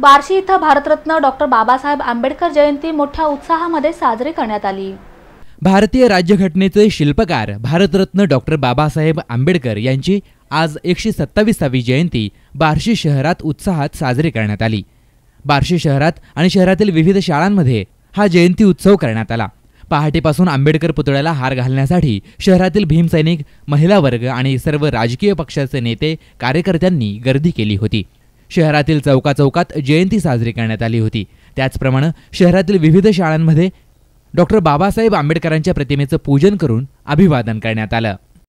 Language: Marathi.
बार्शी इथं भारतरत्न डॉक्टर बाबासाहेब आंबेडकर जयंती मोठ्या उत्साहामध्ये साजरी करण्यात आली भारतीय राज्यघटनेचे शिल्पकार भारतरत्न डॉक्टर बाबासाहेब आंबेडकर यांची आज एकशे सत्तावीसावी जयंती बार्शी शहरात उत्साहात साजरी करण्यात आली बार्शी शहरात आणि शहरातील विविध शाळांमध्ये हा जयंती उत्सव करण्यात आला पहाटेपासून आंबेडकर पुतळ्याला हार घालण्यासाठी शहरातील भीमसैनिक महिला वर्ग आणि सर्व राजकीय पक्षाचे नेते कार्यकर्त्यांनी गर्दी केली होती शहरातील चौकाचौकात जयंती साजरी करण्यात आली होती त्याचप्रमाणे शहरातील विविध शाळांमध्ये डॉक्टर बाबासाहेब आंबेडकरांच्या प्रतिमेचं पूजन करून अभिवादन करण्यात आलं